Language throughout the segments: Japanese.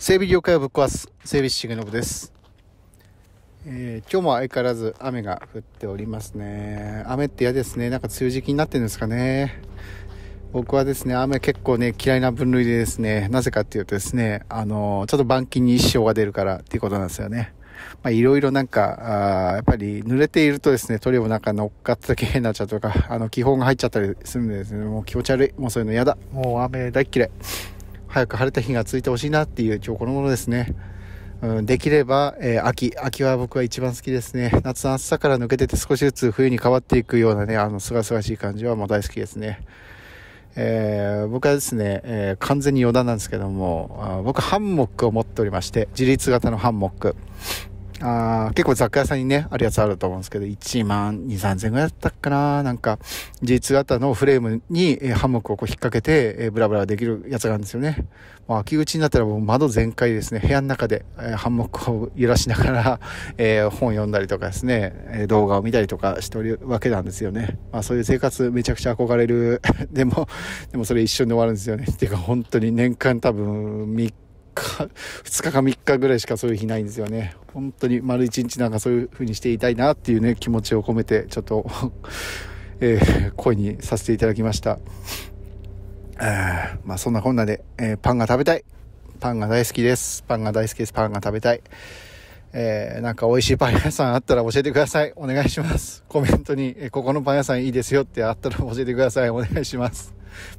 整備業界をぶっ壊す整備士重信です、えー、今日も相変わらず雨が降っておりますね雨って嫌ですねなんか梅雨時期になってるんですかね僕はですね雨結構ね嫌いな分類でですねなぜかっていうとですねあのちょっと板金に一生が出るからっていうことなんですよねまあ、いろいろなんか、あやっぱり濡れているとですね、塗料なんか乗っかっただけ変になっちゃうとか、あの、気泡が入っちゃったりするんでですね、もう気持ち悪い。もうそういうの嫌だ。もう雨大嫌い。早く晴れた日が続いてほしいなっていう今日このものですね。うん、できれば、えー、秋。秋は僕は一番好きですね。夏の暑さから抜けてて少しずつ冬に変わっていくようなね、あの、すがすがしい感じはもう大好きですね。えー、僕はですね、えー、完全に余談なんですけども、あ僕ハンモックを持っておりまして、自立型のハンモック。あ結構雑貨屋さんにね、あるやつあると思うんですけど、1万2、3円ぐらいだったかななんか、G2 型のフレームに、えハンモックをこう引っ掛けて、えー、ブラブラできるやつがあるんですよね。もう秋口になったらもう窓全開ですね。部屋の中で、えー、ハンモックを揺らしながら、えー、本読んだりとかですね、え動画を見たりとかしておるわけなんですよね。まあそういう生活めちゃくちゃ憧れる。でも、でもそれ一緒に終わるんですよね。っていうか本当に年間多分3日2日か3日ぐらいしかそういう日ないんですよね。本当に丸1日なんかそういう風にしていたいなっていうね、気持ちを込めて、ちょっと えー、声にさせていただきました。あまあそんなこんなで、えー、パンが食べたい。パンが大好きです。パンが大好きです。パンが食べたい。えー、なんか美味しいパン屋さんあったら教えてください。お願いします。コメントに、えここのパン屋さんいいですよってあったら教えてください。お願いします。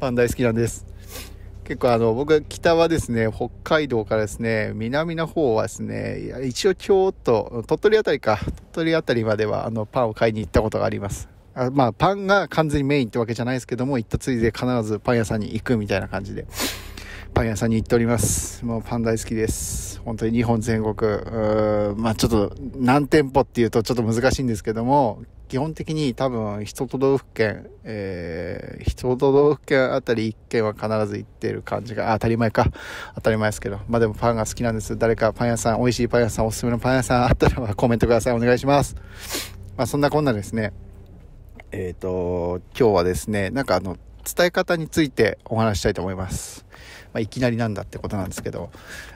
パン大好きなんです。結構あの、僕、北はですね、北海道からですね、南の方はですね、一応京都、鳥取あたりか、鳥取あたりまではあの、パンを買いに行ったことがあります。あまあ、パンが完全にメインってわけじゃないですけども、行ったついで必ずパン屋さんに行くみたいな感じで。パン屋さんに行っております。もうパン大好きです。本当に日本全国、まあちょっと何店舗っていうとちょっと難しいんですけども、基本的に多分1都道府県、えー、1都道府県あたり1軒は必ず行ってる感じが、あ、当たり前か。当たり前ですけど。まあでもパンが好きなんです。誰かパン屋さん、美味しいパン屋さん、おすすめのパン屋さんあったらコメントください。お願いします。まあそんなこんなですね。えっ、ー、と、今日はですね、なんかあの、伝え方についてお話したいと思います。まあ、いきなりなんだってことなんですけど、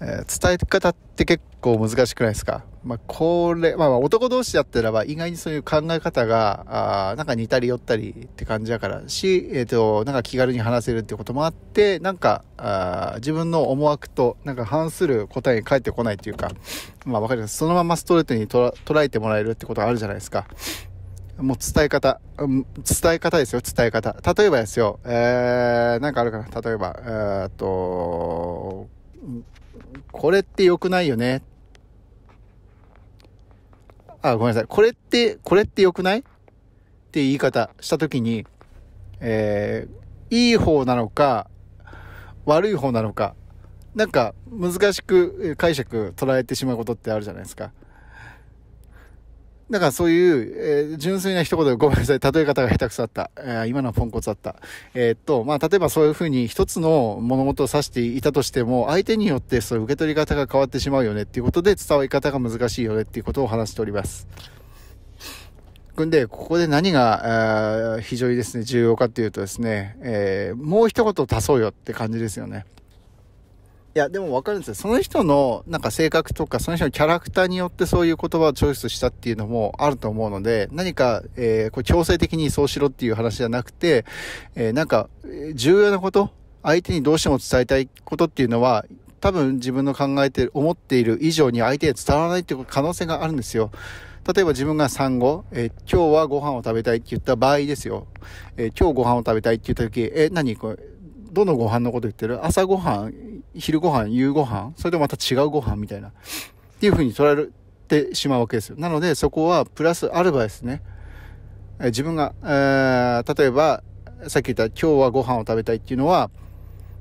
えー、伝え方って結構難しくないですかまあ、これ、まあ、男同士だったらば意外にそういう考え方が、あなんか似たり寄ったりって感じだからし、えっ、ー、と、なんか気軽に話せるってこともあって、なんか、あ自分の思惑となんか反する答えに返ってこないというか、まあわかります。そのままストレートに捉えてもらえるってことがあるじゃないですか。もう伝え方、伝え方ですよ、伝え方。例えばですよ、えー、なんかあるかな、例えば、えー、っと、これって良くないよね。あ、ごめんなさい。これって、これって良くないって言い方したときに、えー、いい方なのか、悪い方なのか、なんか難しく解釈捉えてしまうことってあるじゃないですか。だからそういう、えー、純粋な一言でごめんなさい。例え方が下手くそだった。えー、今のはポンコツだった。えー、っと、まあ、例えばそういうふうに一つの物事を指していたとしても、相手によってそういう受け取り方が変わってしまうよねっていうことで、伝わり方が難しいよねっていうことを話しております。んで、ここで何が、非常にですね、重要かっていうとですね、えー、もう一言足そうよって感じですよね。いや、でもわかるんですよ。その人の、なんか性格とか、その人のキャラクターによってそういう言葉をチョイスしたっていうのもあると思うので、何か、えー、こう強制的にそうしろっていう話じゃなくて、えー、なんか、重要なこと、相手にどうしても伝えたいことっていうのは、多分自分の考えてる、思っている以上に相手に伝わらないっていう可能性があるんですよ。例えば自分が産後、えー、今日はご飯を食べたいって言った場合ですよ。えー、今日ご飯を食べたいって言った時、えー、何これ、どのご飯のこと言ってる朝ご飯、昼ご飯、夕ご飯、それでまた違うご飯みたいな、っていうふうに捉えてしまうわけですよ。なので、そこはプラスアルバですね。自分が、えー、例えば、さっき言った今日はご飯を食べたいっていうのは、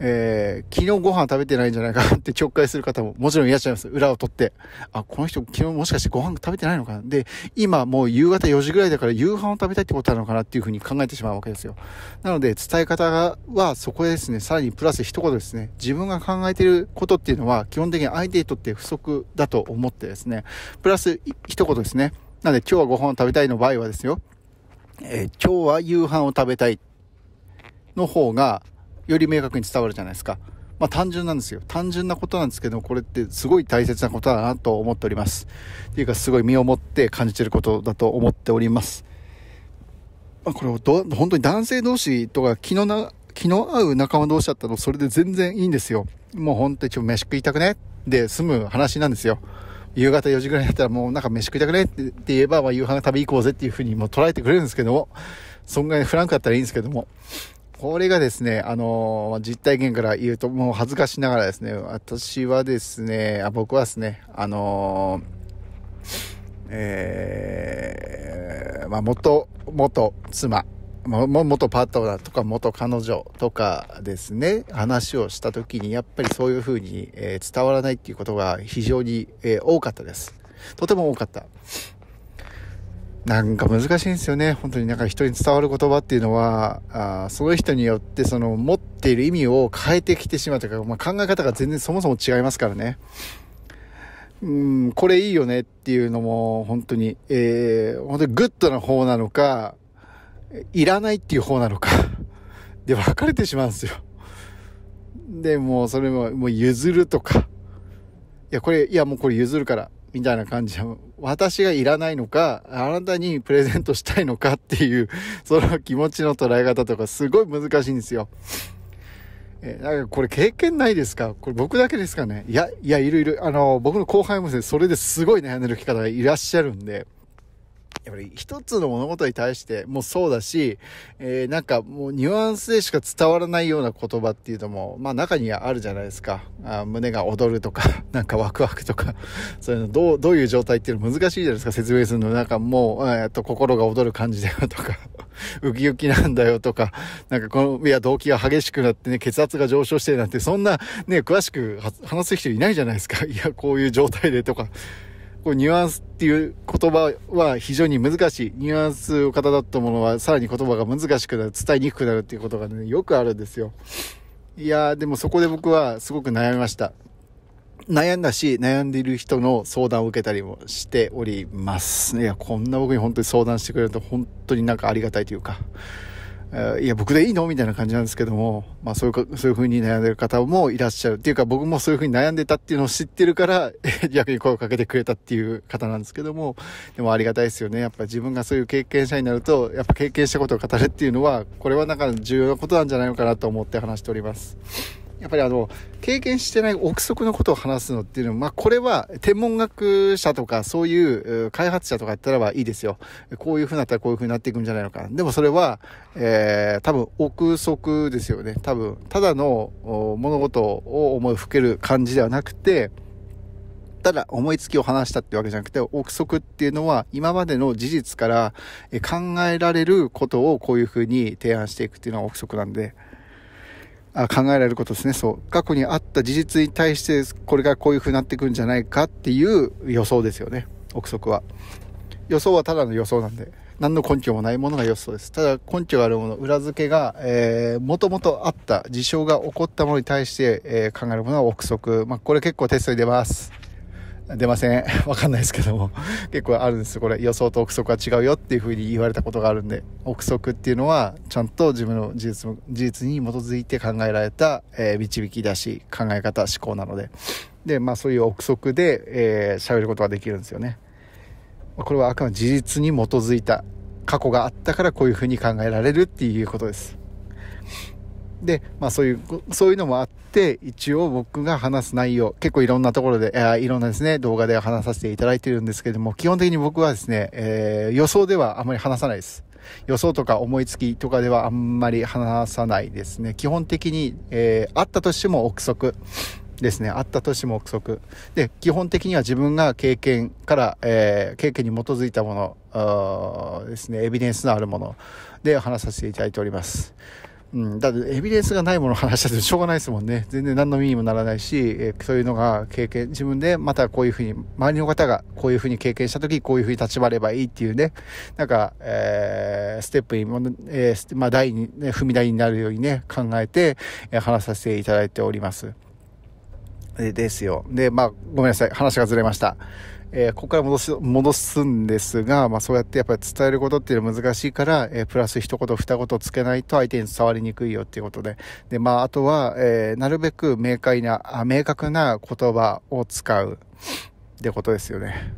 えー、昨日ご飯食べてないんじゃないかって直解する方ももちろんいらっしゃいます。裏を取って。あ、この人昨日もしかしてご飯食べてないのかなで、今もう夕方4時ぐらいだから夕飯を食べたいってことなのかなっていうふうに考えてしまうわけですよ。なので伝え方はそこですね、さらにプラス一言ですね、自分が考えてることっていうのは基本的に相手にとって不足だと思ってですね、プラス一言ですね。なので今日はご飯を食べたいの場合はですよ、えー、今日は夕飯を食べたいの方がより明確に伝わるじゃないですか。まあ単純なんですよ。単純なことなんですけど、これってすごい大切なことだなと思っております。っていうかすごい身をもって感じてることだと思っております。まあこれをど、本当に男性同士とか気のな、気の合う仲間同士だったらそれで全然いいんですよ。もう本当にちょ、飯食いたくねで済む話なんですよ。夕方4時ぐらいになったらもうなんか飯食いたくねって言えば、まあ夕飯食べ行こうぜっていうふうにも捉えてくれるんですけども、そんぐらいフランクだったらいいんですけども、これがですね、あのー、実体験から言うと、もう恥ずかしながらですね、私はですね、あ僕はですね、あのー、えー、まあ、元、元妻、も元パートナーとか元彼女とかですね、話をした時に、やっぱりそういうふうに、え伝わらないっていうことが非常に、え多かったです。とても多かった。なんか難しいんですよね。本当になんか人に伝わる言葉っていうのは、あその人によってその持っている意味を変えてきてしまうというか、まあ、考え方が全然そもそも違いますからね。うん、これいいよねっていうのも本当に、えー、本当にグッドな方なのか、いらないっていう方なのか、で分かれてしまうんですよ。で、もうそれも、もう譲るとか、いや、これ、いや、もうこれ譲るから、みたいな感じで、私がいらないのか、あなたにプレゼントしたいのかっていう、その気持ちの捉え方とかすごい難しいんですよ。え、なんかこれ経験ないですかこれ僕だけですかねいや、いや、いるいる。あの、僕の後輩もですね、それですごい悩んでる方がいらっしゃるんで。やっぱり一つの物事に対してもそうだし、えー、なんかもうニュアンスでしか伝わらないような言葉っていうのも、まあ中にはあるじゃないですか。あ胸が踊るとか、なんかワクワクとか、そういうの、どう、どういう状態っていうの難しいじゃないですか、説明するの。なんかもう、えっと、心が踊る感じだよとか、ウキウキなんだよとか、なんかこの、いや、動機が激しくなってね、血圧が上昇してなんて、そんなね、詳しく話す人いないじゃないですか。いや、こういう状態でとか。こうニュアンスっていう言葉は非常に難しい。ニュアンスをかだったものはさらに言葉が難しくなる、伝えにくくなるっていうことがね、よくあるんですよ。いやー、でもそこで僕はすごく悩みました。悩んだし、悩んでいる人の相談を受けたりもしております。いや、こんな僕に本当に相談してくれると本当になんかありがたいというか。いや、僕でいいのみたいな感じなんですけども、まあそういうか、そういう風に悩んでる方もいらっしゃる。っていうか僕もそういう風に悩んでたっていうのを知ってるから、逆に声をかけてくれたっていう方なんですけども、でもありがたいですよね。やっぱ自分がそういう経験者になると、やっぱ経験したことを語るっていうのは、これはなんか重要なことなんじゃないのかなと思って話しております。やっぱりあの、経験してない憶測のことを話すのっていうのは、まあ、これは天文学者とかそういう開発者とかやったらばいいですよ。こういうふうになったらこういうふうになっていくんじゃないのか。でもそれは、えー、多分憶測ですよね。多分、ただの物事を思いふける感じではなくて、ただ思いつきを話したってわけじゃなくて、憶測っていうのは今までの事実から考えられることをこういうふうに提案していくっていうのは憶測なんで、あ考えられることですね。そう。過去にあった事実に対して、これがこういう風になってくんじゃないかっていう予想ですよね。憶測は。予想はただの予想なんで。何の根拠もないものが予想です。ただ根拠があるもの、裏付けが、えー、もともとあった、事象が起こったものに対して、えー、考えるものは憶測。まあ、これ結構テストに出ます。出ません。わかんないですけども。結構あるんですよ。これ予想と憶測は違うよっていうふうに言われたことがあるんで、憶測っていうのはちゃんと自分の事実事実に基づいて考えられた、えー、導き出し、考え方、思考なので。で、まあそういう憶測で喋、えー、ることができるんですよね。これはあくまで事実に基づいた過去があったからこういうふうに考えられるっていうことです。で、まあそういう、そういうのもあって、一応僕が話す内容、結構いろんなところで、いろんなですね、動画で話させていただいてるんですけども、基本的に僕はですね、えー、予想ではあまり話さないです。予想とか思いつきとかではあんまり話さないですね。基本的に、えー、あったとしても憶測。ですね。あったとしても憶測。で、基本的には自分が経験から、えー、経験に基づいたもの、ですね、エビデンスのあるもので話させていただいております。うん、だってエビデンスがないものを話したってしょうがないですもんね。全然何の意味にもならないし、えそういうのが経験、自分でまたこういうふうに、周りの方がこういうふうに経験した時、こういうふうに立ち回ればいいっていうね、なんか、えー、ステップに、えー、まあ、台に、ね、踏み台になるようにね、考えて、え話させていただいております。でですよ。で、まあ、ごめんなさい。話がずれました。えー、ここから戻す、戻すんですが、まあそうやってやっぱり伝えることっていうのは難しいから、えー、プラス一言二言つけないと相手に伝わりにくいよっていうことで。で、まああとは、えー、なるべく明快な、あ明確な言葉を使うってことですよね。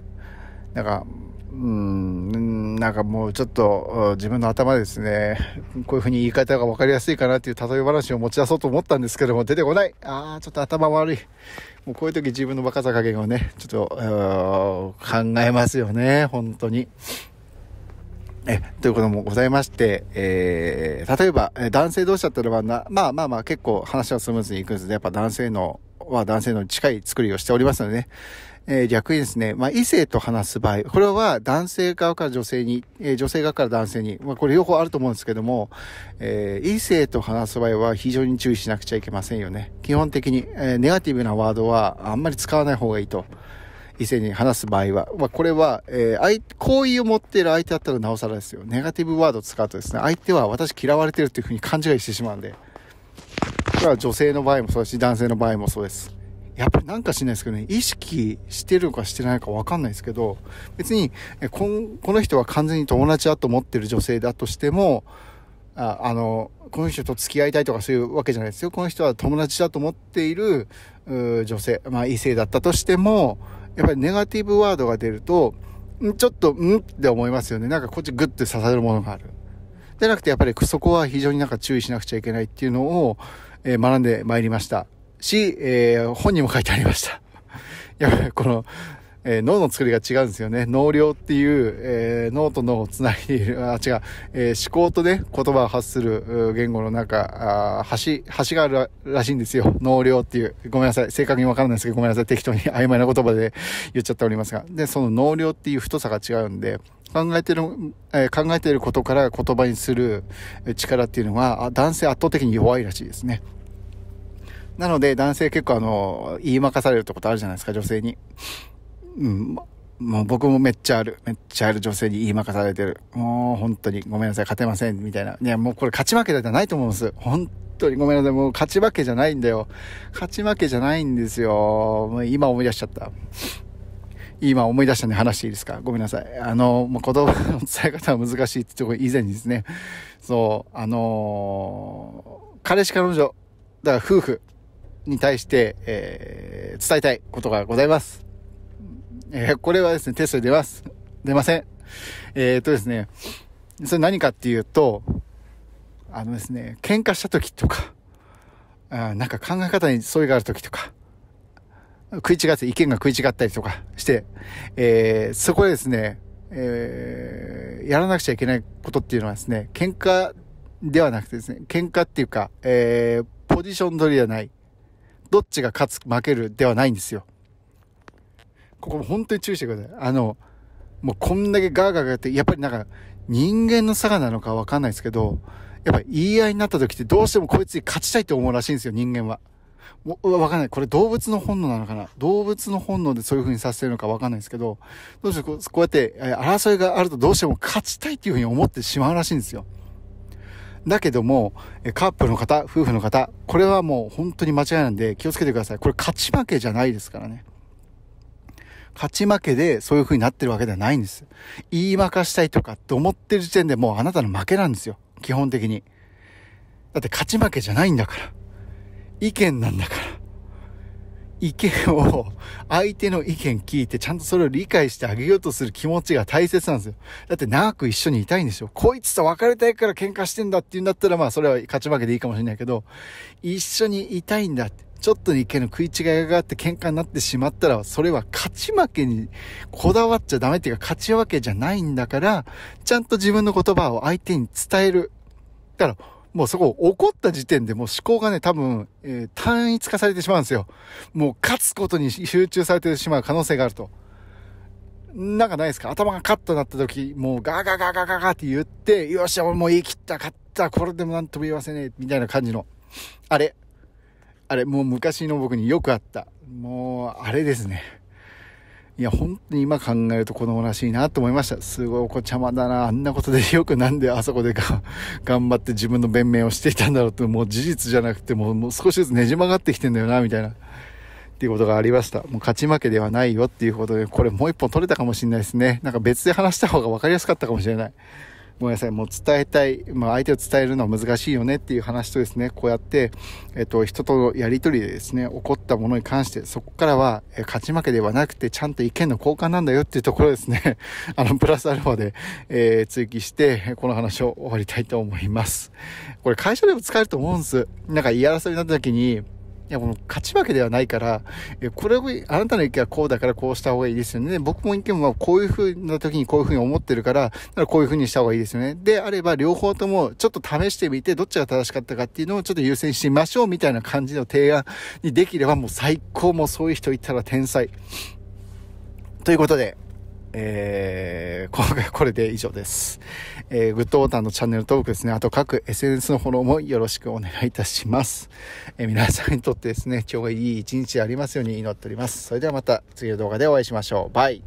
なんか、うん、なんかもうちょっと自分の頭ですね、こういうふうに言い方が分かりやすいかなっていう例え話を持ち出そうと思ったんですけども、出てこないああ、ちょっと頭悪い。もうこういう時自分の若さ加減をね、ちょっと、考えますよね、本当に。え、ということもございまして、えー、例えば、男性同士だったらばな、まあまあまあ結構話はスムーズにいくんですね。やっぱ男性の、は男性の近い作りをしておりますのでね、えー、逆にですね、まあ、異性と話す場合、これは男性側から女性に、えー、女性側から男性に、まあ、これ両方あると思うんですけども、えー、異性と話す場合は非常に注意しなくちゃいけませんよね。基本的に、えネガティブなワードはあんまり使わない方がいいと。異性に話す場合は。まあ、これは、えー、好意を持っている相手だったらなおさらですよ。ネガティブワードを使うとですね、相手は私嫌われてるっていうふうに勘違いしてしまうんで。これは女性の場合もそうだし、男性の場合もそうです。やっぱりなんかしないですけどね、意識してるかしてないかわかんないですけど、別に、この人は完全に友達だと思ってる女性だとしても、ああの、この人と付き合いたいとかそういうわけじゃないですよ。この人は友達だと思っている女性、まあ異性だったとしても、やっぱりネガティブワードが出ると、ちょっと、んって思いますよね。なんかこっちグッて刺さるものがある。じゃなくてやっぱりそこは非常になんか注意しなくちゃいけないっていうのを、えー、学んでまいりました。し、えー、本にも書いてありました。やこの、えー、脳の作りが違うんですよね。脳量っていう、えー、脳と脳をつないでいる、あ、違う、えー、思考とね、言葉を発する言語の中、あ橋、橋があるらしいんですよ。脳量っていう。ごめんなさい。正確にわからないですけど、ごめんなさい。適当に 曖昧な言葉で言っちゃっておりますが。で、その脳量っていう太さが違うんで、考えてる、え考えていることから言葉にする力っていうのは、男性圧倒的に弱いらしいですね。なので、男性結構あの、言い任かされるってことあるじゃないですか、女性に。うん、もう僕もめっちゃある。めっちゃある女性に言い任かされてる。もう本当にごめんなさい、勝てません、みたいな。いや、もうこれ勝ち負けじゃないと思うんです。本当にごめんなさい、もう勝ち負けじゃないんだよ。勝ち負けじゃないんですよ。もう今思い出しちゃった。今思い出したんで話していいですかごめんなさい。あの、もう言葉の伝え方は難しいってとこ以前にですね。そう、あのー、彼氏彼女、だから夫婦に対して、えー、伝えたいことがございます。えー、これはですね、テストで出ます。出ません。えー、っとですね、それ何かっていうと、あのですね、喧嘩した時とか、あなんか考え方に相違がある時とか、食い違って、意見が食い違ったりとかして、えー、そこでですね、えー、やらなくちゃいけないことっていうのはですね、喧嘩ではなくてですね、喧嘩っていうか、えー、ポジション取りではない。どっちが勝つ、負けるではないんですよ。ここも本当に注意してください。あの、もうこんだけガーガーやって、やっぱりなんか人間の差がなのかわかんないですけど、やっぱ言い合いになった時ってどうしてもこいつに勝ちたいって思うらしいんですよ、人間は。もう、わかんない。これ動物の本能なのかな動物の本能でそういう風にさせてるのかわかんないですけど、どうしてこうやって争いがあるとどうしても勝ちたいっていう風に思ってしまうらしいんですよ。だけども、カップルの方、夫婦の方、これはもう本当に間違いなんで気をつけてください。これ勝ち負けじゃないですからね。勝ち負けでそういう風になってるわけではないんです。言い負かしたいとかって思ってる時点でもうあなたの負けなんですよ。基本的に。だって勝ち負けじゃないんだから。意見なんだから。意見を、相手の意見聞いて、ちゃんとそれを理解してあげようとする気持ちが大切なんですよ。だって長く一緒にいたいんですよ。こいつと別れたいから喧嘩してんだって言うんだったら、まあそれは勝ち負けでいいかもしれないけど、一緒にいたいんだって。ちょっとの意見の食い違いがあって喧嘩になってしまったら、それは勝ち負けにこだわっちゃダメっていうか、勝ち負けじゃないんだから、ちゃんと自分の言葉を相手に伝える。だから、もうそこ、怒った時点でもう思考がね、多分、えー、単一化されてしまうんですよ。もう勝つことに集中されてしまう可能性があると。なんかないですか頭がカッとなった時、もうガガガガガガって言って、よし、俺もう言い切った、勝った、これでもなんとも言わせねえ、みたいな感じの。あれ。あれ、もう昔の僕によくあった。もう、あれですね。いや、本当に今考えると子供らしいなと思いました。すごいお子ちゃまだな。あんなことでよくなんであそこでが 頑張って自分の弁明をしていたんだろうって、もう事実じゃなくて、もうもう少しずつねじ曲がってきてんだよな、みたいな。っていうことがありました。もう勝ち負けではないよっていうことで、これもう一本取れたかもしれないですね。なんか別で話した方が分かりやすかったかもしれない。ごめんなさい、もう伝えたい、まあ、相手を伝えるのは難しいよねっていう話とですね、こうやって、えっと、人とのやりとりでですね、起こったものに関して、そこからは、え勝ち負けではなくて、ちゃんと意見の交換なんだよっていうところですね、あの、プラスアルファで、えー、追記して、この話を終わりたいと思います。これ、会社でも使えると思うんです。なんか、言い争いになった時に、いや、もう勝ち負けではないから、これを、あなたの意見はこうだからこうした方がいいですよね。僕も意見はこういう風な時にこういう風に思ってるから、からこういう風にした方がいいですよね。であれば、両方ともちょっと試してみて、どっちが正しかったかっていうのをちょっと優先しましょうみたいな感じの提案にできればもう最高もうそういう人いたら天才。ということで、えー、今回はこれで以上です。えー、グッドボタンのチャンネル登録ですね、あと各 SNS のフォローもよろしくお願いいたします。えー、皆さんにとってですね、今日がいい一日ありますように祈っております。それではまた次の動画でお会いしましょう。バイ。